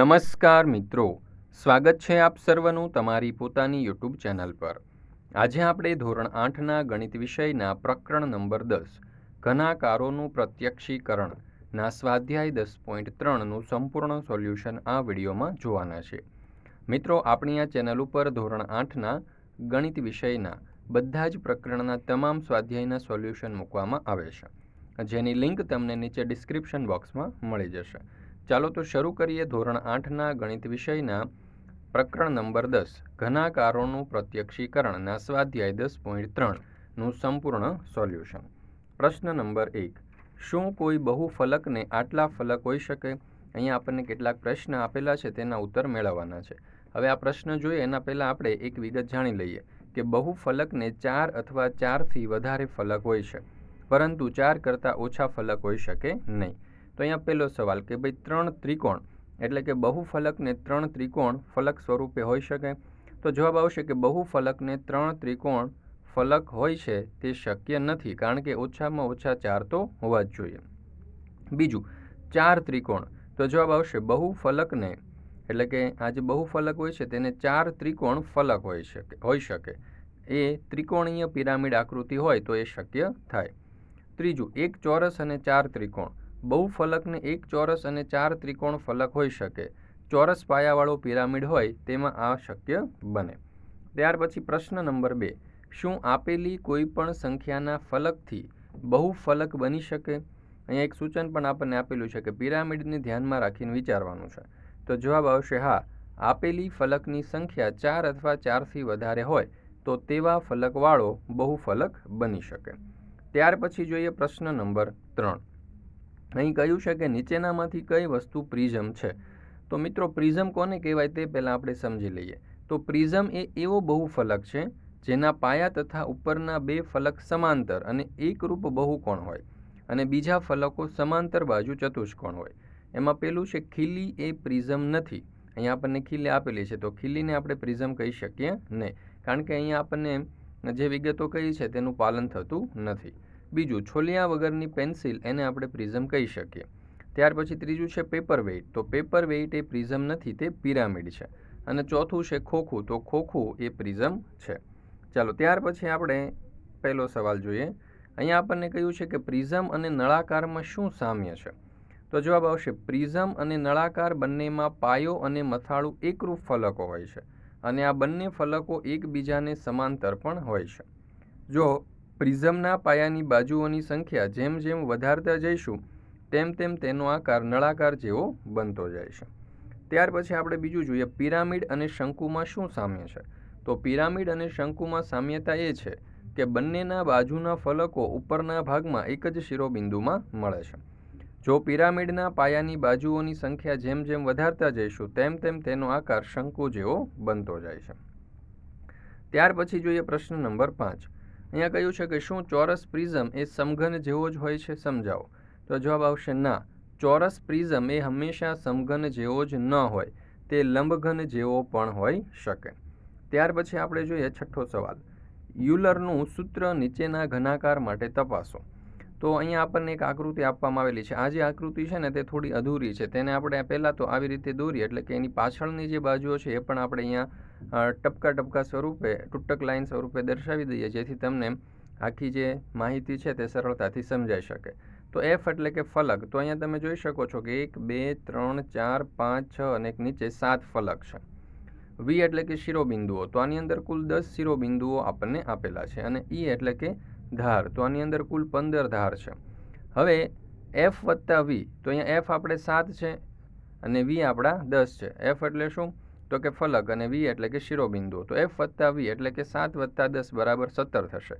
નમસ્કાર મિત્રો સ્વાગત છે આપ સર્વનું તમારી પોતાની યુટ્યુબ ચેનલ પર આજે આપણે ધોરણ આઠના ગણિત વિષયના પ્રકરણ નંબર દસ ઘનાકારોનું પ્રત્યક્ષીકરણ ના સ્વાધ્યાય દસ પોઈન્ટ ત્રણનું સંપૂર્ણ સોલ્યુશન આ વિડીયોમાં જોવાના છે મિત્રો આપણી આ ચેનલ ઉપર ધોરણ આઠના ગણિત વિષયના બધા જ પ્રકરણના તમામ સ્વાધ્યાયના સોલ્યુશન મૂકવામાં આવે છે જેની લિંક તમને નીચે ડિસ્ક્રિપ્શન બોક્સમાં મળી જશે ચાલો તો શરૂ કરીએ ધોરણ આઠના ગણિત વિષયના પ્રકરણ નંબર દસ ઘનાકારોનું પ્રત્યક્ષીકરણ ના સ્વાધ્યાય દસ પોઈન્ટ ત્રણનું સંપૂર્ણ સોલ્યુશન પ્રશ્ન નંબર એક શું કોઈ બહુ ફલકને આટલા ફલક હોઈ શકે અહીંયા આપણને કેટલાક પ્રશ્ન આપેલા છે તેના ઉત્તર મેળવવાના છે હવે આ પ્રશ્ન જોઈએ એના પહેલાં આપણે એક વિગત જાણી લઈએ કે બહુ ફલકને ચાર અથવા ચારથી વધારે ફલક હોય છે પરંતુ ચાર કરતાં ઓછા ફલક હોઈ શકે નહીં તો અહીંયા પહેલો સવાલ કે ભાઈ ત્રણ ત્રિકોણ એટલે કે બહુફલકને ત્રણ ત્રિકોણ ફલક સ્વરૂપે હોઈ શકે તો જવાબ આવશે કે બહુફલકને ત્રણ ત્રિકોણ ફલક હોય છે તે શક્ય નથી કારણ કે ઓછામાં ઓછા ચાર તો હોવા જ જોઈએ બીજું ચાર ત્રિકોણ તો જવાબ આવશે બહુફલકને એટલે કે આ જે બહુફલક હોય છે તેને ચાર ત્રિકોણ ફલક હોઈ શકે હોઈ શકે એ ત્રિકોણીય પિરામિડ આકૃતિ હોય તો એ શક્ય થાય ત્રીજું એક ચોરસ અને ચાર ત્રિકોણ બહુ ફલકને એક ચોરસ અને ચાર ત્રિકોણ ફલક હોઈ શકે ચોરસ પાયાવાળો પિરામિડ હોય તેમાં આ શક્ય બને ત્યાર પછી પ્રશ્ન નંબર બે શું આપેલી કોઈપણ સંખ્યાના ફલકથી બહુ ફલક બની શકે અહીંયા એક સૂચન પણ આપણને આપેલું છે કે પિરામિડને ધ્યાનમાં રાખીને વિચારવાનું છે તો જવાબ આવશે હા આપેલી ફલકની સંખ્યા ચાર અથવા ચારથી વધારે હોય તો તેવા ફલકવાળો બહુ ફલક બની શકે ત્યાર પછી જોઈએ પ્રશ્ન નંબર ત્રણ અહીં કહ્યું છે કે નીચેનામાંથી કઈ વસ્તુ પ્રિઝમ છે તો મિત્રો પ્રિઝમ કોને કહેવાય તે પહેલાં આપણે સમજી લઈએ તો પ્રિઝમ એ એવો બહુ ફલક છે જેના પાયા તથા ઉપરના બે ફલક સમાંતર અને એકરૂપ બહુકોણ હોય અને બીજા ફલકો સમાંતર બાજુ ચતુષ્કોણ હોય એમાં પેલું છે ખીલી એ પ્રિઝમ નથી અહીંયા આપણને ખીલી આપેલી છે તો ખીલીને આપણે પ્રિઝમ કહી શકીએ નહીં કારણ કે અહીંયા આપણને જે વિગતો કહી છે તેનું પાલન થતું નથી બીજું છોલિયા વગરની પેન્સિલ એને આપણે પ્રિઝમ કહી શકીએ ત્યાર પછી ત્રીજું છે પેપર વેઇટ તો પેપર વેઇટ એ પ્રિઝમ નથી તે પિરામિડ છે અને ચોથું છે ખોખું તો ખોખું એ પ્રિઝમ છે ચાલો ત્યાર પછી આપણે પહેલો સવાલ જોઈએ અહીંયા આપણને કહ્યું છે કે પ્રિઝમ અને નળાકારમાં શું સામ્ય છે તો જવાબ આવશે પ્રિઝમ અને નળાકાર બંનેમાં પાયો અને મથાળું એકરૂપ ફલકો હોય છે અને આ બંને ફલકો એકબીજાને સમાંતર પણ હોય છે જો પ્રિઝમના પાયાની બાજુઓની સંખ્યા જેમ જેમ વધારતા જઈશું તેમ તેમ તેનો આકાર નળાકાર જેવો બનતો જાય છે ત્યાર પછી આપણે બીજું જોઈએ પિરામિડ અને શંકુમાં શું સામ્ય છે તો પિરામિડ અને શંકુમાં સામ્યતા એ છે કે બંનેના બાજુના ફલકો ઉપરના ભાગમાં એક જ શિરોબિંદુમાં મળે છે જો પિરામિડના પાયાની બાજુઓની સંખ્યા જેમ જેમ વધારતા જઈશું તેમ તેમ તેનો આકાર શંકુ જેવો બનતો જાય છે ત્યાર પછી જોઈએ પ્રશ્ન નંબર પાંચ અહીંયા કહ્યું છે કે શું ચોરસ પ્રિઝમ એ સમઘન જેવો જ હોય છે સમજાવો તો જવાબ આવશે ના ચોરસ પ્રિઝમ એ હંમેશા સમઘન જેવો જ ન હોય તે લંબઘન જેવો પણ હોઈ શકે ત્યાર પછી આપણે જોઈએ છઠ્ઠો સવાલ યુલરનું સૂત્ર નીચેના ઘનાકાર માટે તપાસો તો અહીંયા આપણને એક આકૃતિ આપવામાં આવેલી છે આ જે આકૃતિ છે ને તે થોડી અધૂરી છે તેને આપણે પહેલાં તો આવી રીતે દોરીએ એટલે કે એની પાછળની જે બાજુઓ છે એ પણ આપણે અહીંયા ટપકા ટપકા સ્વરૂપે તૂટક લાઇન સ્વરૂપે દર્શાવી દઈએ જેથી તમને આખી જે માહિતી છે તે સરળતાથી સમજાઈ શકે તો એફ એટલે કે ફલક તો અહીંયા તમે જોઈ શકો છો કે એક બે ત્રણ ચાર પાંચ છ અને એક નીચે સાત ફલક છે વી એટલે કે શિરોબિંદુઓ તો આની અંદર કુલ દસ શિરોબિંદુઓ આપણને આપેલા છે અને ઈ e એટલે કે ધાર તો આની અંદર કુલ પંદર ધાર છે હવે એફ વત્તા વી તો અહીંયા એફ આપણે સાત છે અને વી આપણા દસ છે એફ એટલે શું તો કે ફલક અને વી એટલે કે શિરોબિંદુ તો એફ વત્તા વી એટલે કે સાત વત્તા દસ બરાબર સત્તર થશે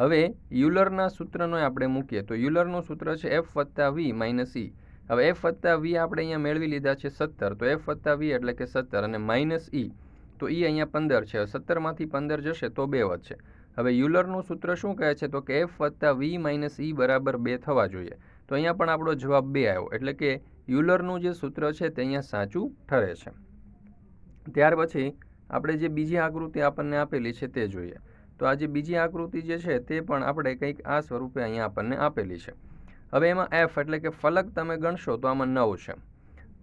હવે યુલરના સૂત્રનો આપણે મૂકીએ તો યુલરનું સૂત્ર છે એફ વત્તા વી માઇનસ ઈ હવે એફ વત્તા વી આપણે અહીંયા મેળવી લીધા છે સત્તર તો એફ વત્તા વી એટલે કે સત્તર અને માઇનસ ઈ e. તો ઈ e અહીંયા પંદર છે સત્તરમાંથી પંદર જશે તો બે વધશે હવે યુલરનું સૂત્ર શું કહે છે તો કે એફ વત્તા વી માઇનસ ઈ e બરાબર બે થવા જોઈએ તો અહીંયા પણ આપણો જવાબ બે આવ્યો એટલે કે યુલરનું જે સૂત્ર છે તે અહીંયા સાચું ઠરે છે ત્યાર પછી આપણે જે બીજી આકૃતિ આપણને આપેલી છે તે જોઈએ તો આ જે બીજી આકૃતિ જે છે તે પણ આપણે કંઈક આ સ્વરૂપે અહીંયા આપણને આપેલી છે હવે એમાં એફ એટલે કે ફલક તમે ગણશો તો આમાં નવ છે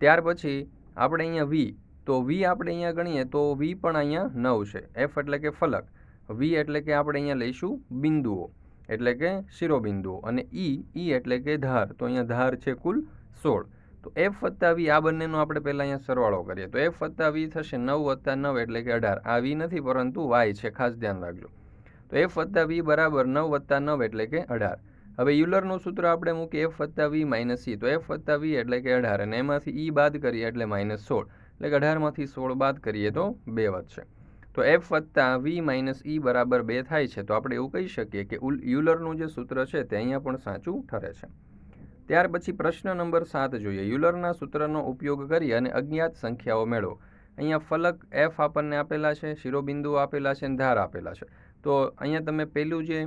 ત્યાર પછી આપણે અહીંયા વી તો વી આપણે અહીંયા ગણીએ તો વી પણ અહીંયા નવ છે એફ એટલે કે ફલક વી એટલે કે આપણે અહીંયા લઈશું બિંદુઓ એટલે કે શિરોબિંદુઓ અને ઈ ઈ એટલે કે ધાર તો અહીંયા ધાર છે કુલ સોળ તો એફ વત્તા વી આ બંનેનો આપણે પહેલાં અહીંયા સરવાળો કરીએ તો એફ વત્તા વી થશે નવ વત્તા નવ એટલે કે અઢાર આ વી નથી પરંતુ વાય છે ખાસ ધ્યાન રાખજો તો એફ વત્તા વી બરાબર નવ વત્તા નવ એટલે કે અઢાર હવે યુલરનું સૂત્ર આપણે મૂકીએ એફ વત્તા વી માઇનસ ઈ તો એફ વત્તા વી એટલે કે અઢાર અને એમાંથી ઈ બાદ કરીએ એટલે માઇનસ સોળ એટલે કે અઢારમાંથી સોળ બાદ કરીએ તો બે વધશે તો એફ વત્તા વી માઇનસ ઈ બરાબર બે થાય છે તો આપણે એવું કહી શકીએ કે ઉલ યુલરનું જે સૂત્ર છે તે અહીંયા પણ સાચું ઠરે છે ત્યાર પછી પ્રશ્ન નંબર સાત જોઈએ યુલરના સૂત્રનો ઉપયોગ કરી અને અજ્ઞાત સંખ્યાઓ મેળવો અહીંયા ફલક એફ આપણને આપેલા છે શિરોબિંદુ આપેલા છે અને ધાર આપેલા છે તો અહીંયા તમે પહેલું જે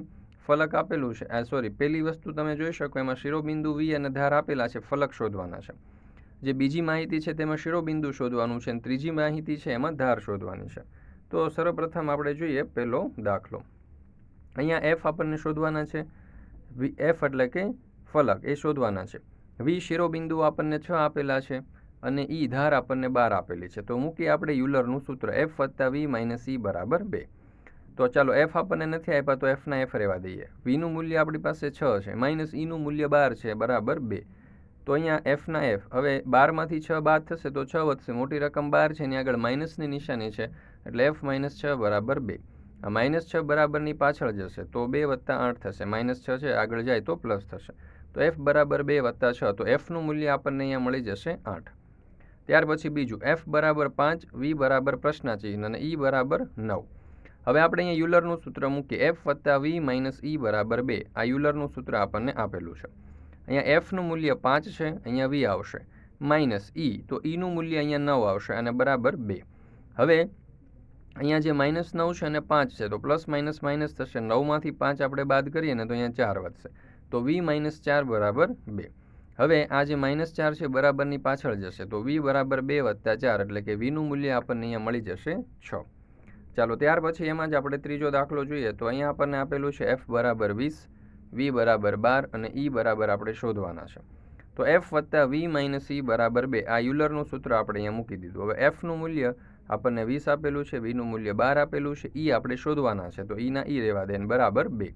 ફલક આપેલું છે સોરી પહેલી વસ્તુ તમે જોઈ શકો એમાં શિરોબિંદુ વી અને ધાર આપેલા છે ફલક શોધવાના છે જે બીજી માહિતી છે તેમાં શિરોબિંદુ શોધવાનું છે અને ત્રીજી માહિતી છે એમાં ધાર શોધવાની છે તો સર્વપ્રથમ આપણે જોઈએ પહેલો દાખલો અહીંયા એફ આપણને શોધવાના છે વી એફ એટલે કે ફલક એ શોધવાના છે વી શિરોબિંદુ આપણને છ આપેલા છે અને ઈ e ધાર આપણને બાર આપેલી છે તો મૂકીએ આપણે યુલરનું સૂત્ર એફ વત્તા વી માઇનસ ઈ e બરાબર બે તો ચાલો એફ આપણને નથી આપ્યા તો એફના એફ રહેવા દઈએ વીનું મૂલ્ય આપણી પાસે છ છે માઇનસ ઈનું e મૂલ્ય બાર છે બરાબર બે તો અહીંયા એફના એફ હવે બારમાંથી છ બાદ થશે તો છ વધશે મોટી રકમ બાર છે એની આગળ માઇનસની નિશાની છે એટલે એફ માઇનસ છ બરાબર બે આ માઇનસ છ બરાબરની પાછળ જશે તો બે વત્તા આઠ થશે માઇનસ છ છે આગળ જાય તો પ્લસ થશે તો એફ બરાબર બે વત્તા છ તો એફનું મૂલ્ય આપણને અહીંયા મળી જશે આઠ ત્યાર પછી બીજું એફ બરાબર પાંચ વી બરાબર પ્રશ્નાચિહ્ન અને ઈ e બરાબર નવ હવે આપણે અહીંયા યુલરનું સૂત્ર મૂકીએ એફ વત્તા વી માઇનસ ઈ બરાબર બે આ યુલરનું સૂત્ર આપણને આપેલું છે અહીંયા એફનું મૂલ્ય પાંચ છે અહીંયા વી આવશે માઇનસ ઈ e, તો ઈનું e મૂલ્ય અહીંયા નવ આવશે અને બરાબર બે હવે અહીંયા જે માઇનસ નવ છે અને પાંચ છે તો પ્લસ માઇનસ માઇનસ થશે નવમાંથી પાંચ આપણે બાદ કરીએ ને તો અહીંયા ચાર વધશે તો વી માઇનસ ચાર બરાબર બે હવે આ જે માઇનસ ચાર છે બરાબરની પાછળ જશે તો વી બરાબર બે વધતા ચાર એટલે કે વીનું મૂલ્ય આપણને અહીંયા મળી જશે છ ચાલો ત્યાર પછી એમાં જ આપણે ત્રીજો દાખલો જોઈએ તો અહીંયા આપણને આપેલું છે એફ બરાબર વીસ વી બરાબર બાર અને ઈ e બરાબર આપણે શોધવાના છે તો એફ વત્તા વી માઇનસ ઈ બરાબર બે આ યુલરનું સૂત્ર આપણે અહીંયા મૂકી દીધું હવે એફનું મૂલ્ય આપણને વીસ આપેલું છે વીનું મૂલ્ય બાર આપેલું છે ઈ આપણે શોધવાના છે તો ઈના ઈ રહેવા દેન બરાબર બે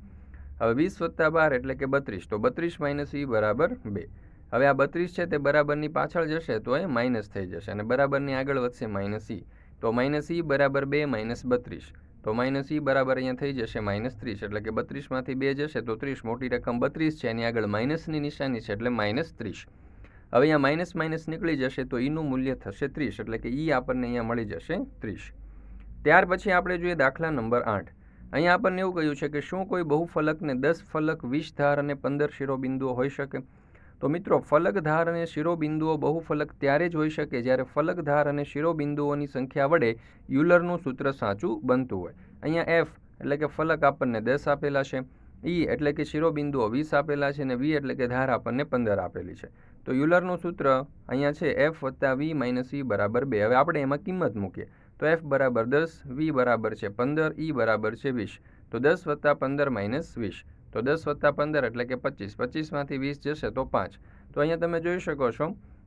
હવે વીસ વત્તા બાર એટલે કે બત્રીસ તો બત્રીસ માઇનસ ઈ બરાબર બે હવે આ બત્રીસ છે તે બરાબરની પાછળ જશે તો એ માઇનસ થઈ જશે અને બરાબરની આગળ વધશે માઇનસ ઈ તો માઇનસ ઈ બરાબર બે માઇનસ બત્રીસ તો માઇનસ ઈ બરાબર અહીંયા થઈ જશે માઇનસ ત્રીસ એટલે કે બત્રીસમાંથી બે જશે તો ત્રીસ મોટી રકમ બત્રીસ છે એની આગળ માઇનસની નિશાની છે એટલે માઇનસ ત્રીસ હવે અહીંયા માઇનસ માઇનસ નીકળી જશે તો ઈનું e મૂલ્ય થશે ત્રીસ એટલે કે ઈ e આપણને અહીંયા મળી જશે ત્રીસ ત્યાર પછી આપણે જોઈએ દાખલા નંબર આઠ અહીંયા આપણને એવું કહ્યું છે કે શું કોઈ બહુ ફલકને દસ ફલક વીસ ધાર અને પંદર શિરોબિંદુઓ હોઈ શકે તો મિત્રો ફલક ધાર અને શિરોબિંદુઓ બહુ ફલક ત્યારે જ હોઈ શકે જ્યારે ફલક ધાર અને શિરોબિંદુઓની સંખ્યા વડે યુલરનું સૂત્ર સાચું બનતું હોય અહીંયા એફ એટલે કે ફલક આપણને દસ આપેલા છે ઈ એટલે કે શિરોબિંદુઓ વીસ આપેલા છે અને વી એટલે કે ધાર આપણને પંદર આપેલી છે તો યુલરનું સૂત્ર અહીંયા છે એફ વત્તા વી માઇનસ ઈ બરાબર બે હવે આપણે એમાં કિંમત મૂકીએ તો એફ બરાબર દસ વી બરાબર છે પંદર ઈ બરાબર છે વીસ તો દસ વત્તા પંદર માઇનસ વીસ તો દસ વત્તા પંદર એટલે કે પચીસ પચીસમાંથી વીસ જશે તો પાંચ તો અહીંયા તમે જોઈ શકો છો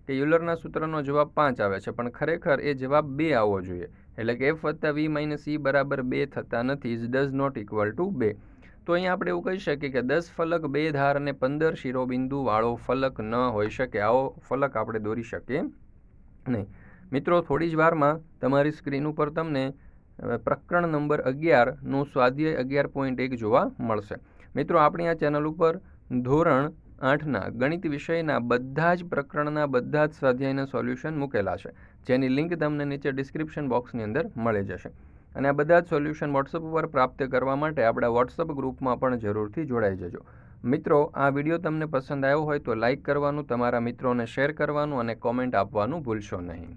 કે યુલરના સૂત્રનો જવાબ પાંચ આવે છે પણ ખરેખર એ જવાબ બે આવવો જોઈએ એટલે કે એફ વત્તા વી માઇનસ ઈ બરાબર બે થતા નથી is does not equal to બે તો અહીંયા આપણે એવું કહી શકીએ કે દસ ફલક બે ધાર અને પંદર શિરોબિંદુવાળો ફલક ન હોઈ શકે આવો ફલક આપણે દોરી શકીએ નહીં મિત્રો થોડી જ વારમાં તમારી સ્ક્રીન ઉપર તમને પ્રકરણ નંબર અગિયારનું સ્વાધ્યાય અગિયાર પોઈન્ટ એક જોવા મળશે મિત્રો આપણી આ ચેનલ ઉપર ધોરણ આઠના ગણિત વિષયના બધા જ પ્રકરણના બધા જ સ્વાધ્યાયના સોલ્યુશન મૂકેલા છે જેની લિંક તમને નીચે ડિસ્ક્રિપ્શન બોક્સની અંદર મળી જશે અને આ બધા જ સોલ્યુશન વોટ્સઅપ ઉપર પ્રાપ્ત કરવા માટે આપણા વોટ્સઅપ ગ્રુપમાં પણ જરૂરથી જોડાઈ જજો મિત્રો આ વિડીયો તમને પસંદ આવ્યો હોય તો લાઇક કરવાનું તમારા મિત્રોને શેર કરવાનું અને કોમેન્ટ આપવાનું ભૂલશો નહીં